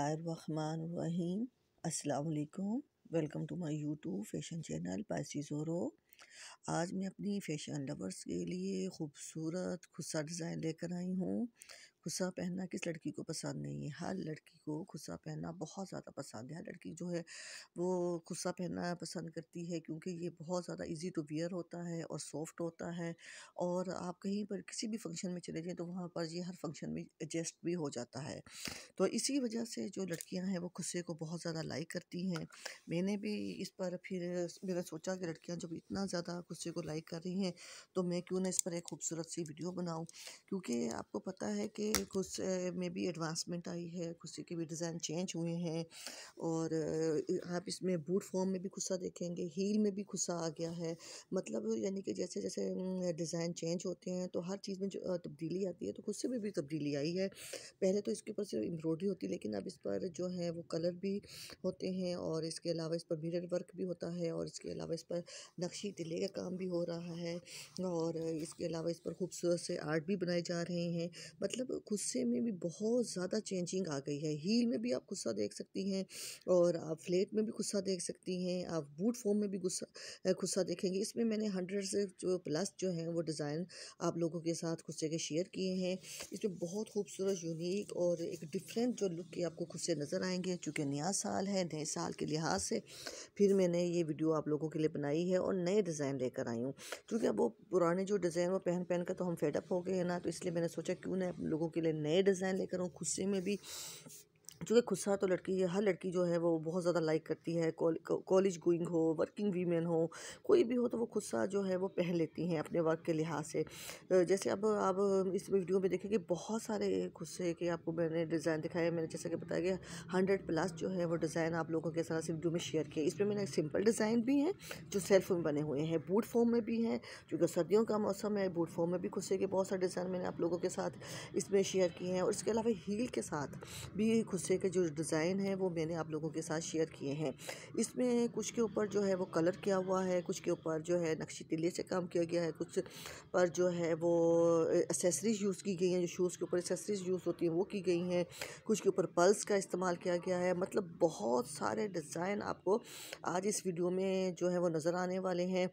बिस्मिल्लाहिर्रहमानिर्रहीम अस्सलाम वालेकुम welcome to my YouTube fashion channel पासी ज़ोरो आज मैं अपनी फैशन लवर्स के लिए खूबसूरत खुसा डिज़ाइन लेकर आई हूँ खुसा पहनना किस लड़की को पसंद नहीं है हर लड़की को खुसा पहनना बहुत ज़्यादा पसंद है हर लड़की जो है वो खुसा पहनना पसंद करती है क्योंकि ये बहुत ज़्यादा इजी टू वियर होता है और सॉफ्ट होता है और आप कहीं पर किसी भी फंक्शन में चले जाएँ तो वहाँ पर ये हर फंक्शन में एडजस्ट भी हो जाता है तो इसी वजह से जो लड़कियाँ हैं वो खुसे को बहुत ज़्यादा लाइक करती हैं मैंने भी इस पर फिर मैंने सोचा कि लड़कियाँ जब इतना ज़्यादा खुसे को लाइक कर रही हैं तो मैं क्यों ना इस पर एक खूबसूरत सी वीडियो बनाऊँ क्योंकि आपको पता है कि कुछ में भी एडवांसमेंट आई है कुर्सी के भी डिज़ाइन चेंज हुए हैं और आप इसमें बूट फॉर्म में भी ग़ुस्सा देखेंगे हील में भी गुस्सा आ गया है मतलब यानी कि जैसे जैसे डिज़ाइन चेंज होते हैं तो हर चीज़ में जो तब्दीली आती है तो ग़ुस्से में भी तब्दीली आई है पहले तो इसके ऊपर सिर्फ एम्ब्रॉयडरी होती लेकिन अब इस पर जो है वो कलर भी होते हैं और इसके अलावा इस पर मिरर वर्क भी होता है और इसके अलावा इस पर नक्शी तिले का काम भी हो रहा है और इसके अलावा इस पर खूबसूरत से आर्ट भी बनाए जा रहे हैं मतलब गुस्से में भी बहुत ज़्यादा चेंजिंग आ गई है हील में भी आप गुस्सा देख सकती हैं और आप फ्लेट में भी गुस्सा देख सकती हैं आप बूट फॉर्म में भी गुस्सा गुस्सा देखेंगे इसमें मैंने हंड्रेड से जो प्लस जो हैं वो डिज़ाइन आप लोगों के साथ खुद के शेयर किए हैं इसमें बहुत खूबसूरत यूनिक और एक डिफरेंट जो लुक के आपको खुद से नज़र आएंगे चूँकि नया साल है नए साल के लिहाज से फिर मैंने ये वीडियो आप लोगों के लिए बनाई है और नए डिज़ाइन लेकर आई हूँ चूँकि अब वो पुराने जो डिज़ाइन वो पहन पहन कर तो हम फेडअप हो गए हैं ना तो इसलिए मैंने सोचा क्यों ना लोगों के लिए नए डिज़ाइन लेकर आऊँ खुशी में भी चूँकि खुदसा तो लड़की हर लड़की जो है वो बहुत ज़्यादा लाइक करती है कॉलेज गोइंग हो वर्किंग वीमेन हो कोई भी हो तो वो खुदसा जो है वो पहन लेती हैं अपने वर्क के लिहाज से जैसे अब आप इस वीडियो में देखेंगे बहुत सारे खुदसे के आपको मैंने डिज़ाइन दिखाया मैंने जैसे कि बताया गया हंड्रेड प्लस जो है वो डिज़ाइन आप लोगों के साथ वीडियो में शेयर किया इसमें मैंने सिंपल डिज़ाइन भी हैं जो सेल्फ में बने हुए हैं बूट फॉर्म में भी हैं चूँकि सर्दियों का मौसम है बूट फॉर्म में भी खुदसे के बहुत सारे डिज़ाइन मैंने आप लोगों के साथ इसमें शेयर किए हैं और इसके अलावा हील के साथ भी खुद कुर्से के जो डिज़ाइन है वो मैंने आप लोगों के साथ शेयर किए हैं इसमें कुछ के ऊपर जो है वो कलर किया हुआ है कुछ के ऊपर जो है नक्शी तिले से काम किया गया है कुछ पर जो है वो एसेसरीज यूज़ की गई हैं जो शूज़ के ऊपर एसेसरीज यूज़ होती हैं वो की गई हैं कुछ के ऊपर पल्स का इस्तेमाल किया गया है मतलब बहुत सारे डिज़ाइन आपको आज इस वीडियो में जो है वो नज़र आने वाले हैं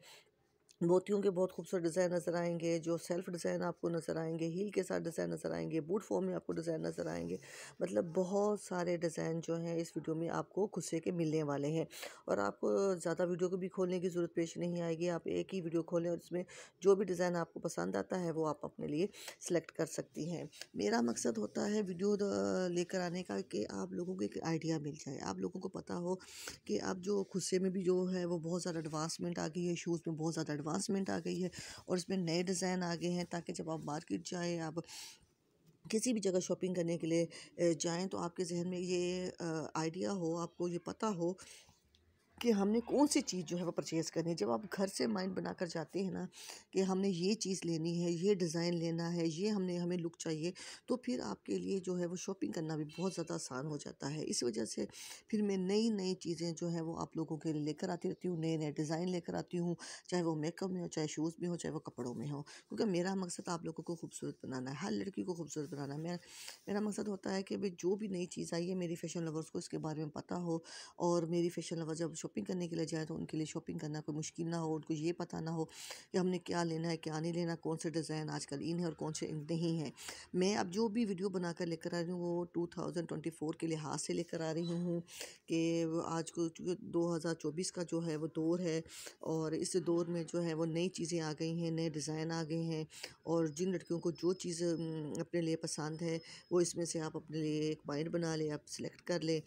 मोतियों के बहुत खूबसूरत डिज़ाइन नज़र आएंगे जो सेल्फ डिज़ाइन आपको नज़र आएंगे हील के साथ डिज़ाइन नज़र आएंगे बूट फॉर्म में आपको डिज़ाइन नज़र आएंगे मतलब बहुत सारे डिज़ाइन जो हैं इस वीडियो में आपको खुशे के मिलने वाले हैं और आपको ज़्यादा वीडियो को भी खोलने की ज़रूरत पेश नहीं आएगी आप एक ही वीडियो खोलें और इसमें जो भी डिज़ाइन आपको पसंद आता है वो आप अपने लिए सिलेक्ट कर सकती हैं मेरा मकसद होता है वीडियो लेकर आने का कि आप लोगों को एक आइडिया मिल जाए आप लोगों को पता हो कि आप जो ख़ुस्से में भी जो है वो बहुत ज़्यादा एडवांसमेंट आ गई है शूज़ में बहुत ज़्यादा एडवांसमेंट आ गई है और इसमें नए डिज़ाइन आ गए हैं ताकि जब आप मार्केट जाएँ आप किसी भी जगह शॉपिंग करने के लिए जाएँ तो आपके जहन में ये आइडिया हो आपको ये पता हो कि हमने कौन सी चीज़ जो है वो परचेज़ करनी है जब आप घर से माइंड बनाकर जाते हैं ना कि हमने ये चीज़ लेनी है ये डिज़ाइन लेना है ये हमने हमें लुक चाहिए तो फिर आपके लिए जो है वो शॉपिंग करना भी बहुत ज़्यादा आसान हो जाता है इस वजह से फिर मैं नई नई चीज़ें जो है वो आप लोगों के लिए लेकर आती रहती हूँ नए नए डिज़ाइन लेकर आती हूँ चाहे वो मेकअप में हो चाहे शूज़ में हो चाहे वो कपड़ों में हो क्योंकि मेरा मकसद आप लोगों को खूबसूरत बनाना है हर लड़की को खूबसूरत बनाना है मेरा मेरा मकसद होता है कि भाई जो भी नई चीज़ आई है मेरी फ़ैशन लवर्स को इसके बारे में पता हो और मेरी फ़ैशन लवर जब शॉपिंग करने के लिए जाएँ तो उनके लिए शॉपिंग करना कोई मुश्किल ना हो उनको ये पता ना हो कि हमने क्या लेना है क्या नहीं लेना कौन से डिज़ाइन आजकल इन है और कौन से नहीं है मैं अब जो भी वीडियो बनाकर लेकर आ रही हूँ वो टू थाउजेंड ट्वेंटी फोर के लिहाज से लेकर आ रही हूँ कि आज को दो हज़ार चौबीस का जो है वो दौर है और इस दौर में जो है वो नई चीज़ें आ गई हैं नए डिज़ाइन आ गए हैं और जिन लड़कियों को जो चीज़ अपने लिए पसंद है वो इसमें से आप अपने लिए एक माइंड बना लें आप सिलेक्ट कर ले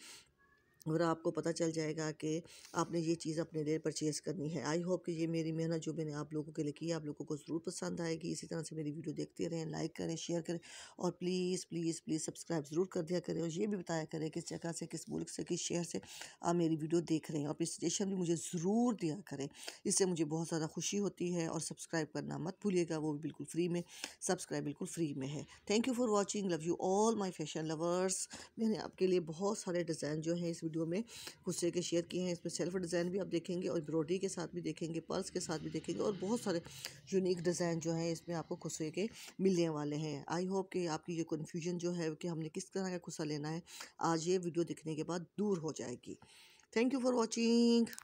और आपको पता चल जाएगा कि आपने ये चीज़ अपने लिए परचेज़ करनी है आई होप कि ये मेरी मेहनत जो मैंने आप लोगों के लिए की आप लोगों को ज़रूर पसंद आएगी इसी तरह से मेरी वीडियो देखते रहें लाइक करें शेयर करें और प्लीज़ प्लीज़ प्लीज़ सब्सक्राइब ज़रूर कर दिया करें और ये भी बताया करें किस जगह से किस मुल्क से किस शहर से आप मेरी वीडियो देख रहे हैं और अपनी सजेशन भी मुझे ज़रूर दिया करें इससे मुझे बहुत ज़्यादा खुशी होती है और सब्सक्राइब करना मत भूलिएगा वो भी बिल्कुल फ्री में सब्सक्राइब बिल्कुल फ्री में है thank you for watching love you all my fashion lovers मैंने आपके लिए बहुत सारे डिज़ाइन जो हैं इस वीडियो में कुछ तरीके शेयर किए हैं इसमें सेल्फ डिज़ाइन भी आप देखेंगे और एम्ब्रॉयडरी के साथ भी देखेंगे पर्स के साथ भी देखेंगे और बहुत सारे यूनिक डिज़ाइन जो है इसमें आपको खुशे के मिलने वाले हैं आई होप कि आपकी ये कन्फ्यूजन जो है कि हमने किस तरह का खुशा लेना है आज ये वीडियो देखने के बाद दूर हो जाएगी थैंक यू फॉर वॉचिंग